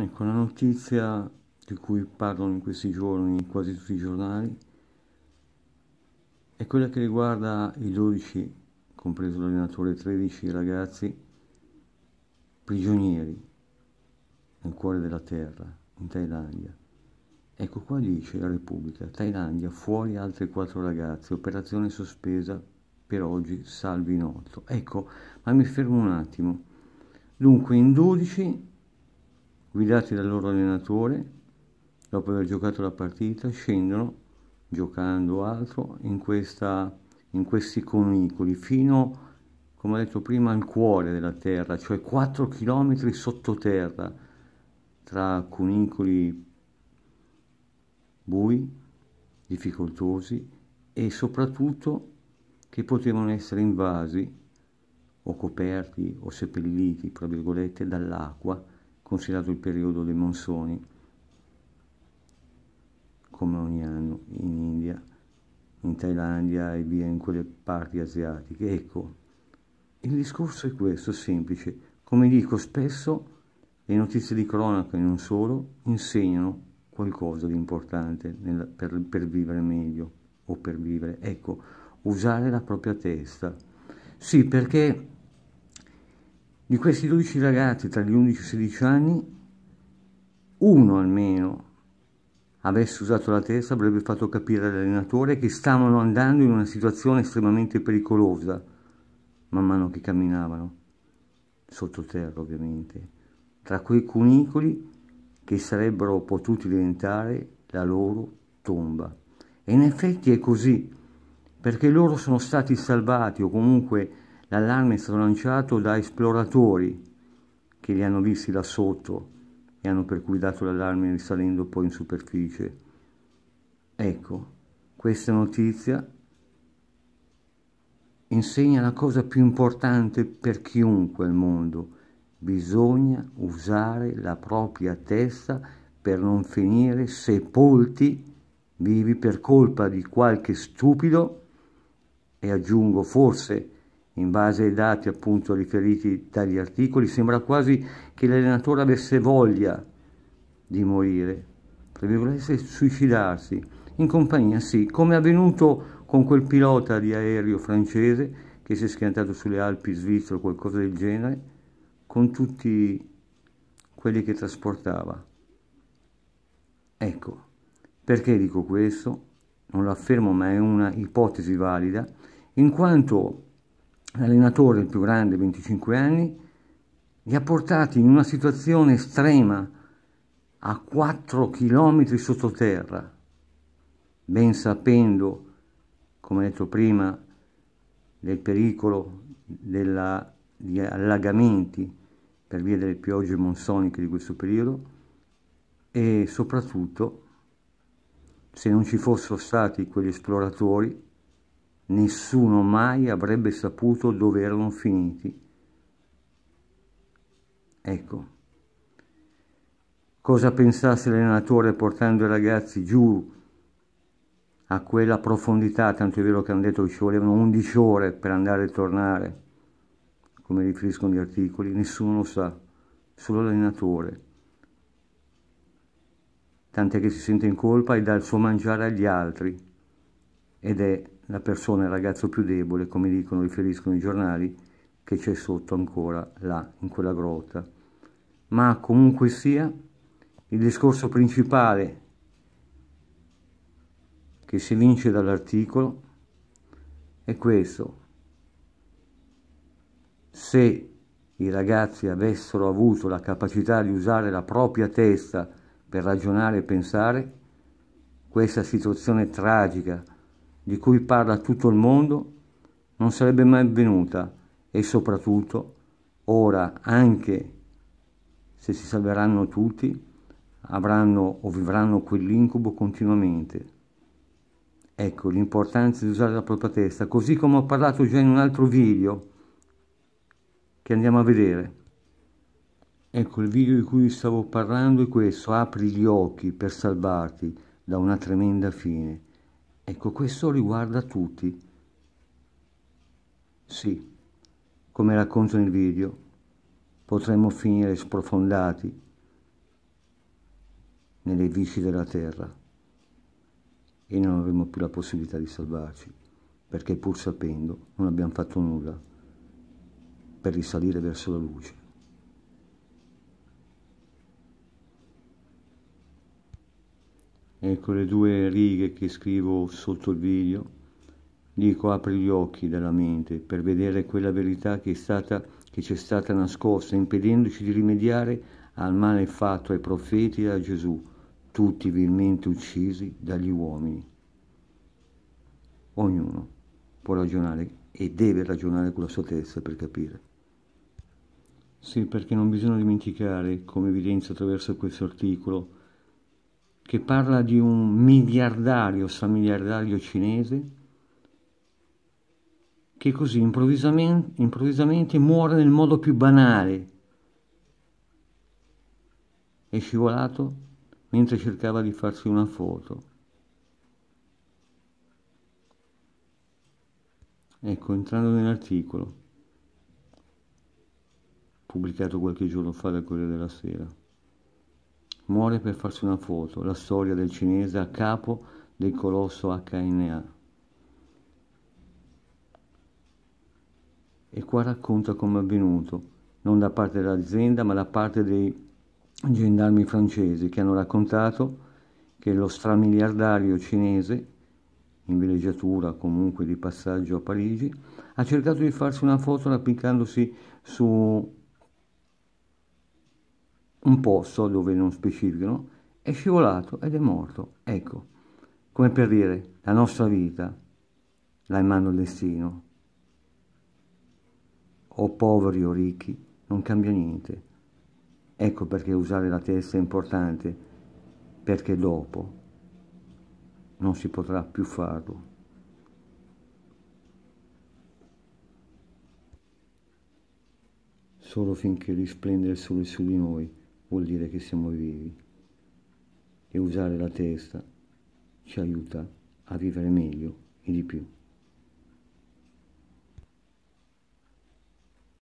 Ecco, una notizia di cui parlano in questi giorni quasi tutti i giornali è quella che riguarda i 12, compreso l'allenatore 13 ragazzi, prigionieri nel cuore della terra, in Thailandia. Ecco qua dice la Repubblica, Thailandia fuori altri quattro ragazzi, operazione sospesa per oggi, salvi in otto. Ecco, ma mi fermo un attimo. Dunque in 12 guidati dal loro allenatore, dopo aver giocato la partita, scendono giocando altro in, questa, in questi conicoli fino, come ho detto prima, al cuore della terra, cioè 4 km sottoterra tra conicoli bui, difficoltosi e soprattutto che potevano essere invasi o coperti o seppelliti, tra virgolette, dall'acqua considerato il periodo dei monsoni, come ogni anno in India, in Thailandia e via in quelle parti asiatiche. Ecco, il discorso è questo, semplice. Come dico spesso, le notizie di cronaca e non solo insegnano qualcosa di importante nel, per, per vivere meglio o per vivere. Ecco, usare la propria testa. Sì, perché di questi 12 ragazzi tra gli 11 e i 16 anni, uno almeno avesse usato la testa avrebbe fatto capire all'allenatore che stavano andando in una situazione estremamente pericolosa man mano che camminavano, sottoterra ovviamente, tra quei cunicoli che sarebbero potuti diventare la loro tomba. E in effetti è così, perché loro sono stati salvati o comunque L'allarme è stato lanciato da esploratori che li hanno visti da sotto e hanno per cui dato l'allarme risalendo poi in superficie. Ecco, questa notizia insegna la cosa più importante per chiunque al mondo. Bisogna usare la propria testa per non finire sepolti vivi per colpa di qualche stupido e aggiungo forse in base ai dati appunto riferiti dagli articoli, sembra quasi che l'allenatore avesse voglia di morire, tra virgolette suicidarsi, in compagnia sì, come è avvenuto con quel pilota di aereo francese che si è schiantato sulle Alpi svizzere o qualcosa del genere, con tutti quelli che trasportava. Ecco, perché dico questo? Non lo affermo, ma è una ipotesi valida, in quanto l'allenatore, il più grande, 25 anni, li ha portati in una situazione estrema a 4 km sottoterra, ben sapendo, come detto prima, del pericolo della, di allagamenti per via delle piogge monsoniche di questo periodo e soprattutto se non ci fossero stati quegli esploratori Nessuno mai avrebbe saputo dove erano finiti. Ecco, cosa pensasse l'allenatore portando i ragazzi giù a quella profondità, tanto è vero che hanno detto che ci volevano 11 ore per andare e tornare, come riferiscono gli articoli, nessuno lo sa, solo l'allenatore. Tant'è che si sente in colpa e dà il suo mangiare agli altri ed è la persona il ragazzo più debole, come dicono, riferiscono i giornali, che c'è sotto ancora là, in quella grotta. Ma comunque sia, il discorso principale che si vince dall'articolo è questo. Se i ragazzi avessero avuto la capacità di usare la propria testa per ragionare e pensare, questa situazione tragica di cui parla tutto il mondo non sarebbe mai avvenuta e soprattutto ora anche se si salveranno tutti avranno o vivranno quell'incubo continuamente. Ecco l'importanza di usare la propria testa, così come ho parlato già in un altro video che andiamo a vedere. Ecco il video di cui stavo parlando è questo, apri gli occhi per salvarti da una tremenda fine. Ecco, questo riguarda tutti. Sì, come racconto nel video, potremmo finire sprofondati nelle vici della terra e non avremo più la possibilità di salvarci, perché pur sapendo non abbiamo fatto nulla per risalire verso la luce. ecco le due righe che scrivo sotto il video, dico apri gli occhi dalla mente per vedere quella verità che, ci è, stata nascosta, impedendoci di rimediare al male fatto ai profeti e a Gesù, tutti vilmente uccisi dagli uomini. Ognuno può ragionare e deve ragionare con la sua testa per capire. Sì, perché non bisogna dimenticare, come evidenzio attraverso questo articolo, che parla di un miliardario, stramiliardario cinese, che così improvvisamente, improvvisamente muore nel modo più banale. È scivolato mentre cercava di farsi una foto. Ecco, entrando nell'articolo, pubblicato qualche giorno fa dal Corriere della Sera. Muore per farsi una foto, la storia del cinese a capo del colosso HNA. E qua racconta come è avvenuto, non da parte dell'azienda ma da parte dei gendarmi francesi che hanno raccontato che lo stramiliardario cinese, in villeggiatura comunque di passaggio a Parigi, ha cercato di farsi una foto appiccandosi su un posto dove non specificano, è scivolato ed è morto. Ecco, come per dire, la nostra vita la in mano il destino. O poveri o ricchi, non cambia niente. Ecco perché usare la testa è importante, perché dopo non si potrà più farlo. Solo finché risplende il sole su di noi vuol dire che siamo vivi e usare la testa ci aiuta a vivere meglio e di più.